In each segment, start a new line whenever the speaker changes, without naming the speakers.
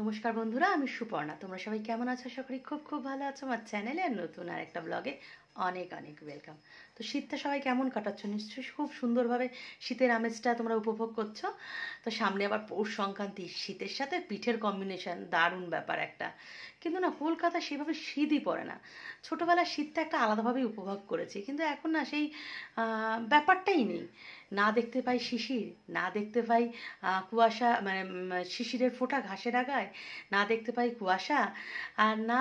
নমস্কার বন্ধুরা আমি সুপর্ণা তোমরা সবাই কেমন আছো আশা করি খুব খুব ভালো আছো আমার চ্যানেলে আর নতুন আর একটা ব্লগে অনেক অনেক ওয়েলকাম তো শীতটা সবাই কেমন কাটাচ্ছ নিশ্চয়ই খুব সুন্দরভাবে শীতের আমেজটা তোমরা উপভোগ করছো তো সামনে আবার পৌষ সংক্রান্তি শীতের সাথে পিঠের কম্বিনেশন দারুণ ব্যাপার একটা কিন্তু না কলকাতা সেভাবে শীতই পড়ে না ছোটোবেলা শীতটা একটা আলাদাভাবেই উপভোগ করেছি কিন্তু এখন না সেই ব্যাপারটাই নেই না দেখতে পাই শিশির না দেখতে পাই কুয়াশা মানে শিশিরের ফোঁটা ঘাসে ডাকায় না দেখতে পাই কুয়াশা আর না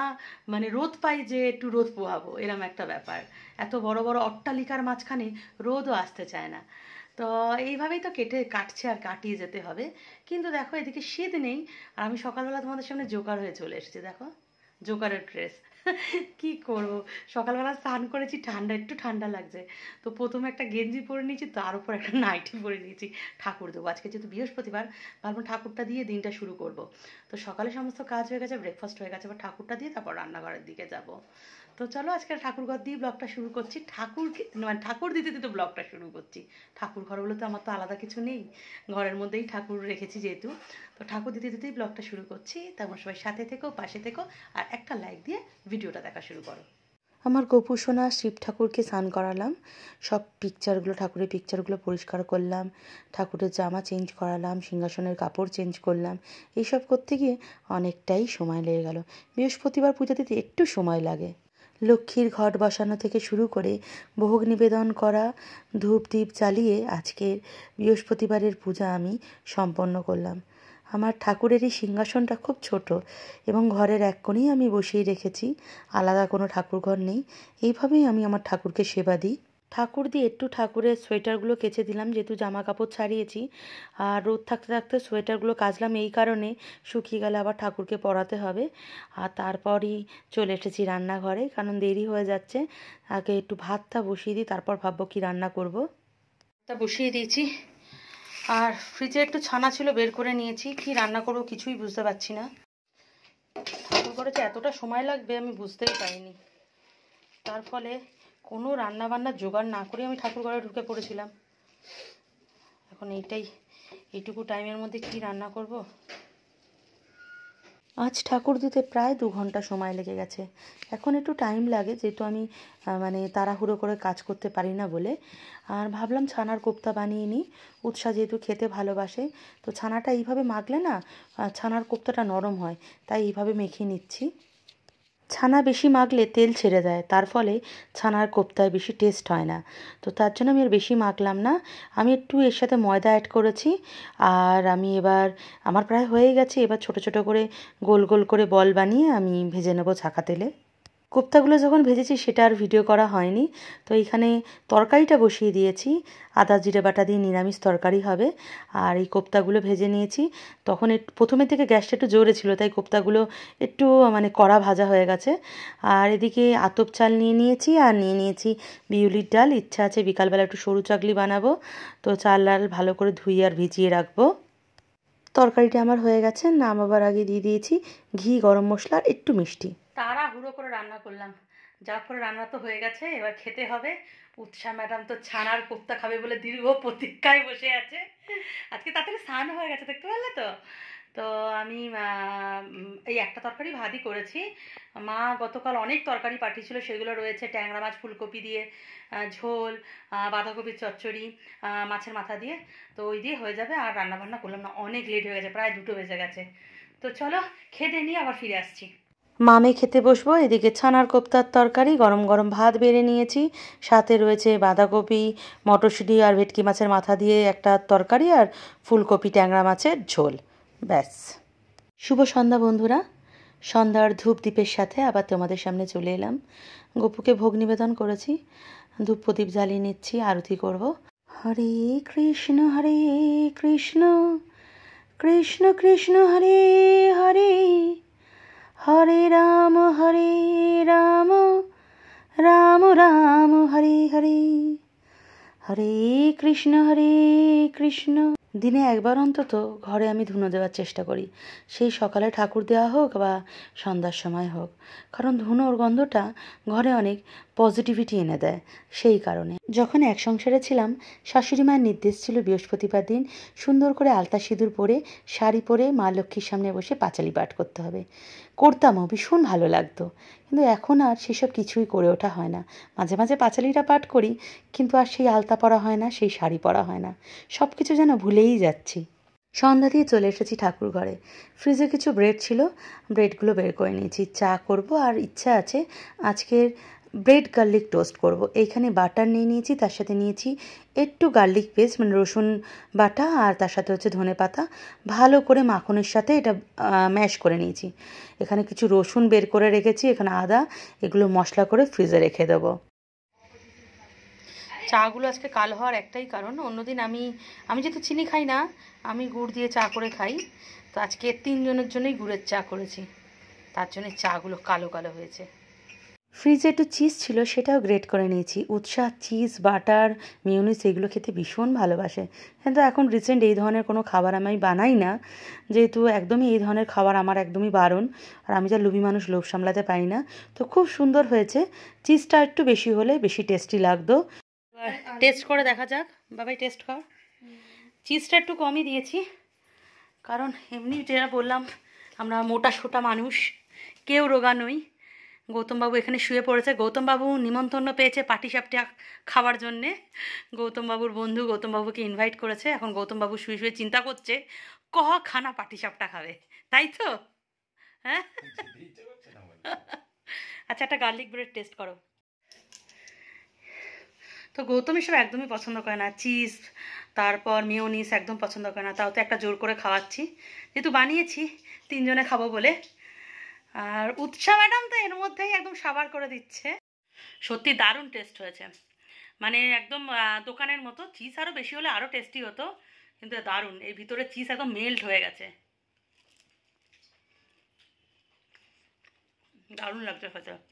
মানে রোদ পাই যে একটু রোদ পোহাবো এরম একটা ব্যাপার এত বড় বড় অট্টালিকার মাঝখানে রোদও আসতে চায় না তো এইভাবেই তো কেটে কাটছে আর কাটিয়ে যেতে হবে কিন্তু দেখো এদিকে শীত নেই আর আমি সকালবেলা তোমাদের সামনে জোকার হয়ে চলে এসেছি দেখো জোকারের ড্রেস কি করবো সকালবেলা স্নান করেছি ঠান্ডা একটু ঠান্ডা লাগছে তো প্রথমে একটা গেঞ্জি পরে নিয়েছি তার উপর একটা নাইটি পরে নিয়েছি ঠাকুর দেবো আজকে যেহেতু বৃহস্পতিবার ভাবলাম ঠাকুরটা দিয়ে দিনটা শুরু করব তো সকালে সমস্ত কাজ হয়ে গেছে ব্রেকফাস্ট হয়ে গেছে এবার ঠাকুরটা দিয়ে তারপর রান্নাঘরের দিকে যাবো তো চলো আজকে ঠাকুরঘর দিয়ে ব্লগটা শুরু করছি ঠাকুর মানে ঠাকুর দিতে দিতে ব্লগটা শুরু করছি ঠাকুর ঘর বলে তো আমার তো আলাদা কিছু নেই ঘরের মধ্যেই ঠাকুর রেখেছি যেহেতু তো ঠাকুর দিতে দিতেই ব্লগটা শুরু করছি তারপর সবাই সাথে থেকো পাশে থেকো আর একটা লাইক দিয়ে ভিডিওটা দেখা শুরু করো আমার গপু সোনা শিব ঠাকুরকে স্নান করালাম সব পিকচারগুলো ঠাকুরের পিকচারগুলো পরিষ্কার করলাম ঠাকুরের জামা চেঞ্জ করালাম সিংহাসনের কাপড় চেঞ্জ করলাম এইসব করতে গিয়ে অনেকটাই সময় লেগে গেল বৃহস্পতিবার পূজা দিতে একটু সময় লাগে লক্ষ্মীর ঘট বসানো থেকে শুরু করে ভোগ নিবেদন করা ধূপ দীপ জ্বালিয়ে আজকের বৃহস্পতিবারের পূজা আমি সম্পন্ন করলাম আমার ঠাকুরেরই সিংহাসনটা খুব ছোট এবং ঘরের এক কোণেই আমি বসিয়ে রেখেছি আলাদা কোনো ঠাকুরঘর নেই এইভাবেই আমি আমার ঠাকুরকে সেবা দিই ঠাকুর দিয়ে একটু ঠাকুরের সোয়েটারগুলো কেচে দিলাম যেহেতু জামা কাপড় ছাড়িয়েছি আর রোদ থাকতে থাকতে সোয়েটারগুলো কাচলাম এই কারণে শুকিয়ে গেলে আবার ঠাকুরকে পরাতে হবে আর তারপরই চলে এসেছি রান্নাঘরে কারণ দেরি হয়ে যাচ্ছে আগে একটু ভাতটা বসিয়ে দিই তারপর ভাববো কি রান্না করব তা বসিয়ে দিয়েছি আর ফ্রিজে একটু ছানা ছিল বের করে নিয়েছি কি রান্না করব কিছুই বুঝতে পারছি না ঠাকুর করেছে এতটা সময় লাগবে আমি বুঝতেই পারিনি তার ফলে কোনো রান্নাবান্না জোগাড় না করে আমি ঠাকুর ঘরে ঢুকে পড়েছিলাম এখন এইটাই এইটুকু টাইমের মধ্যে কি রান্না করব আজ ঠাকুর দিতে প্রায় দু ঘন্টা সময় লেগে গেছে এখন একটু টাইম লাগে যেহেতু আমি মানে তাড়াহুড়ো করে কাজ করতে পারি না বলে আর ভাবলাম ছানার কোপ্তা বানিয়ে নিই উৎসাহ যেহেতু খেতে ভালোবাসে তো ছানাটা এইভাবে মাখলে না ছানার কোপ্তাটা নরম হয় তাই এইভাবে মেখে নিচ্ছি ছানা বেশি মাখলে তেল ছেড়ে দেয় তার ফলে ছানার কোপ্তায় বেশি টেস্ট হয় না তো তার জন্য আমি আর বেশি মাখলাম না আমি একটু এর সাথে ময়দা অ্যাড করেছি আর আমি এবার আমার প্রায় হয়ে গেছে এবার ছোট ছোট করে গোল গোল করে বল বানিয়ে আমি ভেজে নেবো ছাকা তেলে কোপ্তাগুলো যখন ভেজেছি সেটা আর ভিডিও করা হয়নি তো এইখানে তরকারিটা বসিয়ে দিয়েছি আদা জিরে বাটা দিয়ে নিরামিষ তরকারি হবে আর এই কোপ্তাগুলো ভেজে নিয়েছি তখন প্রথমে থেকে গ্যাসটা একটু জোরে ছিল তাই কোপ্তাগুলো একটু মানে কড়া ভাজা হয়ে গেছে আর এদিকে আতপ চাল নিয়ে নিয়েছি আর নিয়ে নিয়েছি বিউলির ডাল ইচ্ছা আছে বিকালবেলা একটু সরু চাকলি বানাবো তো চাল ডাল ভালো করে ধুই আর ভিজিয়ে রাখবো তরকারিটা আমার হয়ে গেছে নামাবার আগে দিয়ে দিয়েছি ঘি গরম মশলা আর একটু মিষ্টি তাড়াহুড়ো করে রান্না করলাম যার ফলে রান্না তো হয়ে গেছে এবার খেতে হবে উৎসা ম্যাডাম তো ছানার কোপ্তা খাবে বলে দীর্ঘ প্রতীক্ষায় বসে আছে আজকে তাড়াতাড়ি স্নান হয়ে গেছে দেখতে পারলে তো তো আমি এই একটা তরকারি ভাতই করেছি মা গতকাল অনেক তরকারি পাঠিয়েছিল সেগুলো রয়েছে ট্যাংরা মাছ ফুলকপি দিয়ে ঝোল বাঁধাকপির চচ্চড়ি মাছের মাথা দিয়ে তো ওই দিয়ে হয়ে যাবে আর রান্নাবান্না করলাম না অনেক লেট হয়ে গেছে প্রায় দুটো বেজে গেছে তো চলো খেতে নিয়ে আবার ফিরে আসছি মামে খেতে বসবো এদিকে ছানার কোপ্তার তরকারি গরম গরম ভাত বেড়ে নিয়েছি সাথে রয়েছে বাঁধাকপি মটরশুঁটি আর ভেটকি মাছের মাথা দিয়ে একটা তরকারি আর ফুলকপি ট্যাংরা মাছের ঝোল ব্যাস শুভ সন্ধ্যা বন্ধুরা সন্ধ্যার ধূপ দ্বীপের সাথে আবার তোমাদের সামনে চলে এলাম গপুকে ভোগ নিবেদন করেছি ধূপ প্রদীপ জ্বালিয়ে নিচ্ছি আরতি করব হরে কৃষ্ণ হরে কৃষ্ণ কৃষ্ণ কৃষ্ণ হরে হরে হরে রাম হরে রাম রাম রাম হরে হরে হরে কৃষ্ণ হরে কৃষ্ণ দিনে একবার অন্তত ঘরে আমি ধুনো দেওয়ার চেষ্টা করি সেই সকালে ঠাকুর দেওয়া হোক বা সন্ধ্যার সময় হোক কারণ ধুনোর গন্ধটা ঘরে অনেক পজিটিভিটি এনে দেয় সেই কারণে যখন এক সংসারে ছিলাম শাশুড়ি মায়ের নির্দেশ ছিল বৃহস্পতিবার দিন সুন্দর করে আলতা সিঁদুর পরে শাড়ি পরে মা লক্ষ্মীর সামনে বসে পাঁচালি পাঠ করতে হবে করতামও ভীষণ ভালো লাগতো কিন্তু এখন আর সেসব কিছুই করে ওঠা হয় না মাঝে মাঝে পাঁচালিটা পাঠ করি কিন্তু আর সেই আলতা পরা হয় না সেই শাড়ি পরা হয় না সব কিছু যেন ভুলেই যাচ্ছি সন্ধ্যা দিয়ে চলে এসেছি ঠাকুর ঘরে ফ্রিজে কিছু ব্রেড ছিল ব্রেডগুলো বের করে নিয়েছি চা করব আর ইচ্ছা আছে আজকের ব্রেড গার্লিক টোস্ট করব এইখানে বাটার নিয়ে নিয়েছি তার সাথে নিয়েছি একটু গার্লিক পেস্ট মানে রসুন বাটা আর তার সাথে হচ্ছে ধনে পাতা ভালো করে মাখনের সাথে এটা ম্যাশ করে নিয়েছি এখানে কিছু রসুন বের করে রেখেছি এখানে আদা এগুলো মশলা করে ফ্রিজে রেখে দেবো চাগুলো আজকে কালো হওয়ার একটাই কারণ অন্যদিন আমি আমি যেহেতু চিনি খাই না আমি গুড় দিয়ে চা করে খাই তো আজকে তিনজনের জন্যই গুড়ের চা করেছি তার জন্য চাগুলো কালো কালো হয়েছে ফ্রিজে একটু চিজ ছিল সেটাও গ্রেট করে নিয়েছি উৎসাহ চিজ বাটার মিউনিস এগুলো খেতে ভীষণ ভালোবাসে কিন্তু এখন রিসেন্ট এই ধরনের কোনো খাবার আমি বানাই না যেহেতু একদমই এই ধরনের খাবার আমার একদমই বারণ আর আমি যা লুবি মানুষ লোভ সামলাতে পারি না তো খুব সুন্দর হয়েছে চিজটা একটু বেশি হলে বেশি টেস্টি লাগতো টেস্ট করে দেখা যাক বাবাই টেস্ট কর চিজটা একটু কমই দিয়েছি কারণ এমনি যেটা বললাম আমরা মোটা সোটা মানুষ কেউ রোগা নই গৌতমবাবু এখানে শুয়ে পড়েছে গৌতমবাবু নিমন্ত্রণ পেয়েছে পাটিসাপটা খাওয়ার জন্যে গৌতমবাবুর বন্ধু গৌতমবাবুকে ইনভাইট করেছে এখন গৌতমবাবু শুয়ে শুয়ে চিন্তা করছে কহ খানা পাটিসাপটা খাবে তাই তো হ্যাঁ আচ্ছা একটা গার্লিক ব্রেড টেস্ট করো তো গৌতম এসব একদমই পছন্দ করে না চিজ তারপর মিওনিস একদম পছন্দ করে না তাও তো একটা জোর করে খাওয়াচ্ছি যেহেতু বানিয়েছি তিনজনে খাবো বলে আর উৎসা ম্যাডাম তো এর মধ্যেই একদম সাবার করে দিচ্ছে সত্যি দারুণ টেস্ট হয়েছে মানে একদম দোকানের মতো চিজ আরও বেশি হলে আরও টেস্টি হতো কিন্তু দারুণ এই ভিতরে চিজ একদম মেল্ট হয়ে গেছে দারুণ লাগছে হয়তো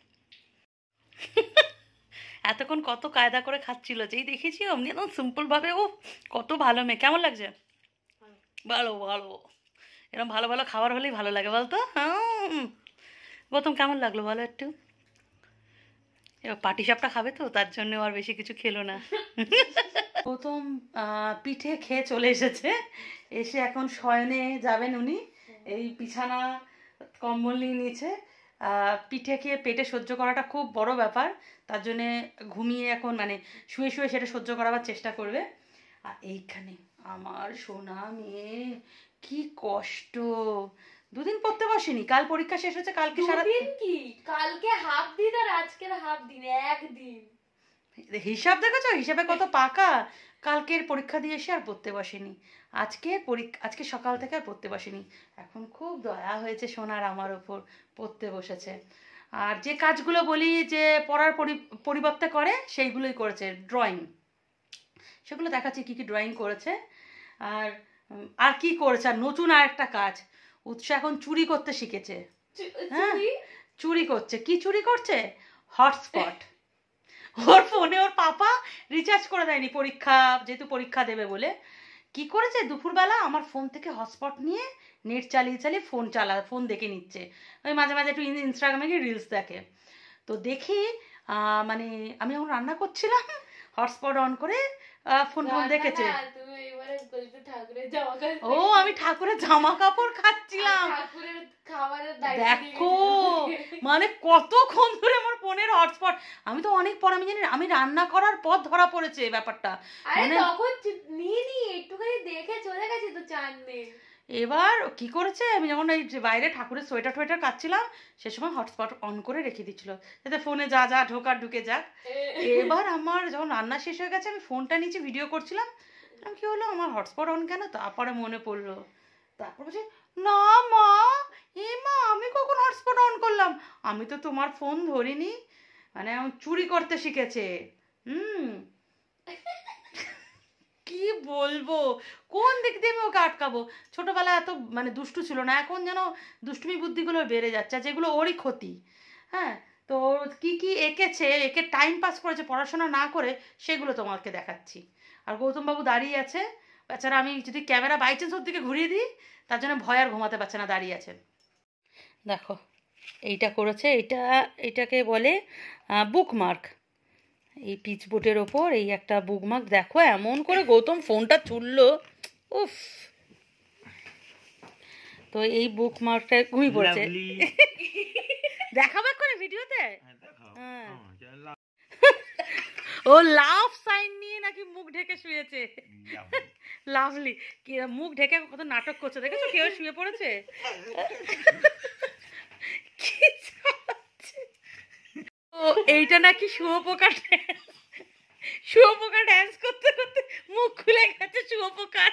এতক্ষণ কত কায়দা করে খাচ্ছিল যেই দেখেছি অমনি একদম সিম্পলভাবে ও কত ভালো মেয়ে কেমন লাগছে ভালো ভালো এরকম ভালো ভালো খাবার হলেই ভালো লাগে বলতো হ্যাঁ প্রথম কেমন লাগলো বলো একটু এবার পাটি সাপটা খাবে তো তার জন্য আর বেশি কিছু খেলো না প্রথম পিঠে খেয়ে চলে এসেছে এসে এখন শয়নে যাবেন উনি এই বিছানা কম্বল নিয়ে নিয়েছে পিঠে খেয়ে পেটে সহ্য করাটা খুব বড় ব্যাপার তার জন্যে ঘুমিয়ে এখন মানে শুয়ে শুয়ে সেটা সহ্য করাবার চেষ্টা করবে আর এইখানে আমার সোনা মেয়ে কি কষ্ট দুদিন পড়তে বসেনি কাল পরীক্ষা শেষ হচ্ছে কালকে সারা দিন কি কালকে হাফ দিন আর আজকের হাফ দিন একদিন হিসাব দেখেছো হিসাবে কত হ্যাঁ। পাকা কালকের পরীক্ষা দিয়ে এসে আর পড়তে বসেনি আজকে পরীক্ষা আজকে সকাল থেকে আর পড়তে বসেনি এখন খুব দয়া হয়েছে সোনার আমার ওপর পড়তে বসেছে আর যে কাজগুলো বলি যে পড়ার পরিবর্তে করে সেইগুলোই করেছে ড্রয়িং সেগুলো দেখাচ্ছি কী কী ড্রয়িং করেছে আর আর কি করেছে আর নতুন আর একটা কাজ উৎস এখন চুরি করতে শিখেছে হ্যাঁ, চুরি করছে কি চুরি করছে হটস্পট ওর ফোনে ওর পাপা রিচার্জ করে দেয়নি পরীক্ষা যেহেতু পরীক্ষা দেবে বলে কি করেছে দুপুরবেলা আমার ফোন থেকে হটস্পট নিয়ে নেট চালিয়ে চালিয়ে ফোন চালা ফোন দেখে নিচ্ছে ওই মাঝে মাঝে একটু ইনস্টাগ্রামে গিয়ে রিলস দেখে তো দেখি মানে আমি এখন রান্না করছিলাম হটস্পট অন করে ফোন ফোন দেখেছে ও আমি ঠাকুরের জামা কাপড় খাচ্ছিলাম দেখো মানে কতক্ষণ ধরে আমার ফোনের হটস্পট আমি তো অনেক পর আমি জানি আমি রান্না করার পর ধরা পড়েছে ব্যাপারটা মানে তখন নিয়ে নি একটুখানি দেখে চলে গেছি তো চাঁদ এবার কি করেছে আমি যখন এই বাইরে ঠাকুরের সোয়েটার টোয়েটার কাটছিলাম সে সময় হটস্পট অন করে রেখে দিচ্ছিল যাতে ফোনে যা যা ঢোকার ঢুকে যাক এবার আমার যখন রান্না শেষ হয়ে গেছে আমি ফোনটা নিচে ভিডিও করছিলাম কি হলো আমার হটস্পট অন কেন তারপরে মনে পড়লো তারপর বলছে না মা এ মা আমি কখন হটস্পট অন করলাম আমি তো তোমার ফোন ধরিনি মানে চুরি করতে শিখেছে হুম কি বলবো কোন দিক দিয়ে আমি ওকে আটকাবো ছোটোবেলা এত মানে দুষ্টু ছিল না এখন যেন দুষ্টুমি বুদ্ধিগুলো বেড়ে যাচ্ছে যেগুলো ওরই ক্ষতি হ্যাঁ তো কি কি এঁকেছে একে টাইম পাস করেছে পড়াশোনা না করে সেগুলো তোমাকে দেখাচ্ছি আর গৌতমবাবু দাঁড়িয়ে আছে বেচারা আমি যদি ক্যামেরা বাই চান্স ওর দিকে ঘুরিয়ে দিই তার জন্য ভয় আর ঘুমাতে পারছে না দাঁড়িয়ে আছে দেখো এইটা করেছে এটা এটাকে বলে বুকমার্ক এই পিচ বোটের ওপর এই একটা বুকমার্ক দেখো এমন করে গৌতম ফোনটা তুলল উফ তো এই বুকমার্কটা ঘুমিয়ে পড়েছে দেখাবো করে ভিডিওতে হ্যাঁ, হ্যাঁ। oh ও লাভ সাইন নিয়ে নাকি মুখ ঢেকে শুয়েছে লাভলি মুখ ঢেকে কত নাটক করছে দেখেছো কেউ শুয়ে পড়েছে এইটা নাকি শুয়োপোকা শুয়োপোকা ড্যান্স করতে করতে মুখ খুলে গেছে শুয়োপোকার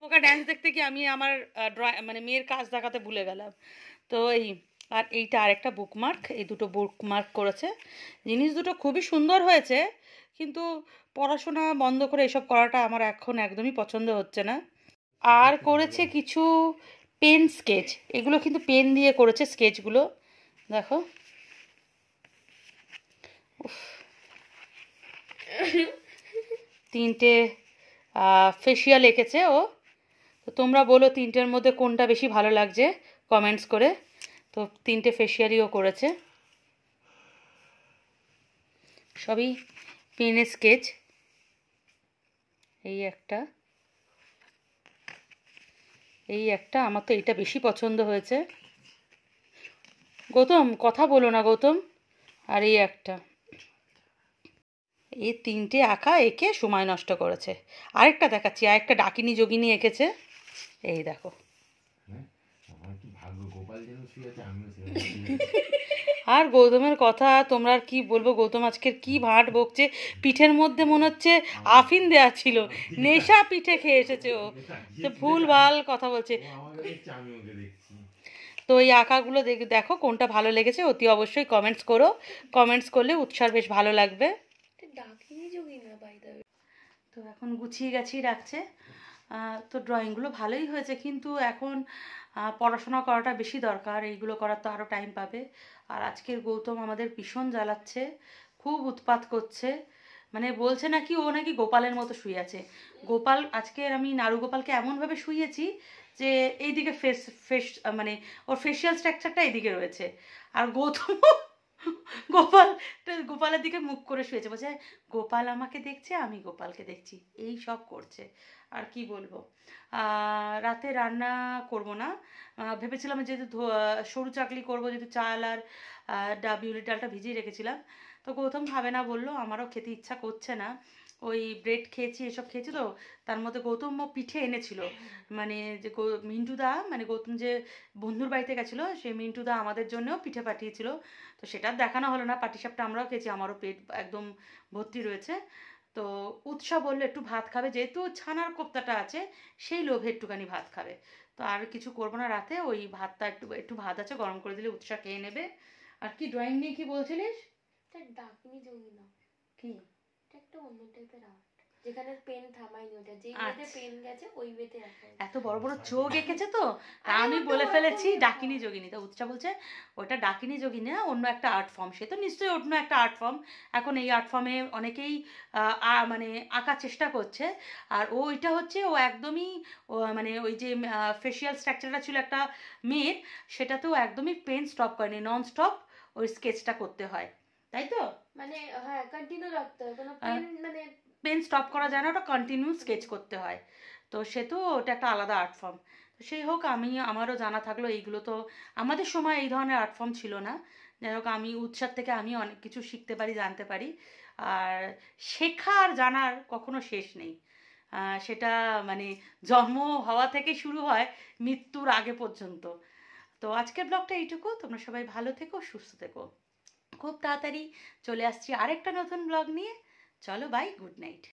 পোকা ড্যান্স দেখতে কি আমি আমার মানে মেয়ের কাজ দেখাতে ভুলে গেলাম তো এই আর এইটা আরেকটা বুকমার্ক এই দুটো বুকমার্ক করেছে জিনিস দুটো খুবই সুন্দর হয়েছে কিন্তু পড়াশোনা বন্ধ করে এসব করাটা আমার এখন একদমই পছন্দ হচ্ছে না আর করেছে কিছু পেন স্কেচ এগুলো কিন্তু পেন দিয়ে করেছে স্কেচগুলো দেখো তিনটে ফেসিয়াল এঁকেছে ও তো তোমরা বলো তিনটের মধ্যে কোনটা বেশি ভালো লাগছে কমেন্টস করে তো তিনটে ফেসিয়ালিও করেছে সবই পেন স্কেচ এই একটা এই একটা আমার তো এইটা বেশি পছন্দ হয়েছে গৌতম কথা বলো না গৌতম আর এই একটা এই তিনটে আঁকা এঁকে সময় নষ্ট করেছে আরেকটা দেখাচ্ছি আরেকটা ডাকিনি যোগিনী এঁকেছে এই দেখো আর গৌতমের কথা তোমরা আর কি বলবো গৌতম আজকের কি ভাট বকছে পিঠের মধ্যে মনে হচ্ছে আফিন দেয়া ছিল নেশা পিঠে খেয়ে এসেছে ও ভুল ভাল কথা বলছে তো এই আঁকাগুলো দেখো কোনটা ভালো লেগেছে অতি অবশ্যই কমেন্টস করো কমেন্টস করলে উৎসাহ বেশ ভালো লাগবে তো এখন গুছিয়ে গেছি রাখছে তো ড্রয়িংগুলো ভালোই হয়েছে কিন্তু এখন পড়াশোনা করাটা বেশি দরকার এইগুলো করার তো আরও টাইম পাবে আর আজকের গৌতম আমাদের ভীষণ জ্বালাচ্ছে খুব উৎপাত করছে মানে বলছে নাকি ও নাকি গোপালের মতো শুয়ে আছে গোপাল আজকের আমি নাড়ু গোপালকে এমনভাবে শুয়েছি যে এইদিকে ফেস ফেস মানে ওর ফেসিয়াল স্ট্রাকচারটা এইদিকে রয়েছে আর গৌতম গোপাল গোপালের দিকে মুখ করে শুয়েছে বলছে গোপাল আমাকে দেখছে আমি গোপালকে দেখছি এই সব করছে আর কি বলবো রাতে রান্না করব না ভেবেছিলাম যেহেতু সরু চাকলি করব যেহেতু চাল আর ডাবিউলির ডালটা ভিজিয়ে রেখেছিলাম তো গৌতম খাবে না বললো আমারও খেতে ইচ্ছা করছে না ওই ব্রেড খেয়েছি এসব খেয়েছি তো তার মধ্যে গৌতম পিঠে এনেছিল মানে যে মিন্টুদা মানে গৌতম যে বন্ধুর বাড়িতে গেছিলো মিন্টু মিন্টুদা আমাদের জন্যও পিঠে পাঠিয়েছিল তো সেটা দেখানো হলো না পাটিসাপটা আমরাও খেয়েছি আমারও পেট একদম ভর্তি রয়েছে তো উৎসাহ বললো একটু ভাত খাবে যেহেতু ছানার কোপ্তাটা আছে সেই লোভে একটুখানি ভাত খাবে তো আর কিছু করবো না রাতে ওই ভাতটা একটু একটু ভাত আছে গরম করে দিলে উৎসাহ খেয়ে নেবে আর কি ড্রয়িং নিয়ে কি বলছিলিস কি একটা অন্য টাইপের আর্ট যেখানে পেন থামায়নি ওটা যে ওয়েতে পেন গেছে ওই ওয়েতে এত বড় বড় চোখ এঁকেছে তো আমি বলে ফেলেছি ডাকিনি যোগিনী তো উৎসা বলছে ওটা ডাকিনি যোগিনী না অন্য একটা আর্ট ফর্ম সে তো নিশ্চয়ই অন্য একটা আর্ট ফর্ম এখন এই আর্ট ফর্মে অনেকেই মানে আঁকার চেষ্টা করছে আর ও ওইটা হচ্ছে ও একদমই মানে ওই যে ফেসিয়াল স্ট্রাকচারটা ছিল একটা মেয়ের সেটাতেও একদমই পেন স্টপ করেনি নন স্টপ ওই স্কেচটা করতে হয় তাই তো মানে হ্যাঁ কন্টিনিউ রাখতে হয় কোনো পেন মানে পেন স্টপ করা যায় না ওটা কন্টিনিউ স্কেচ করতে হয় তো সে তো ওটা একটা আলাদা আর্ট ফর্ম তো সেই হোক আমি আমারও জানা থাকলো এইগুলো তো আমাদের সময় এই ধরনের আর্ট ফর্ম ছিল না যাই হোক আমি উৎসাহ থেকে আমি অনেক কিছু শিখতে পারি জানতে পারি আর শেখা আর জানার কখনো শেষ নেই সেটা মানে জন্ম হওয়া থেকে শুরু হয় মৃত্যুর আগে পর্যন্ত তো আজকের ব্লগটা এইটুকু তোমরা সবাই ভালো থেকো সুস্থ থেকো খুব তাড়াতাড়ি চলে আসছি আরেকটা নতুন ব্লগ নিয়ে চলো বাই গুড নাইট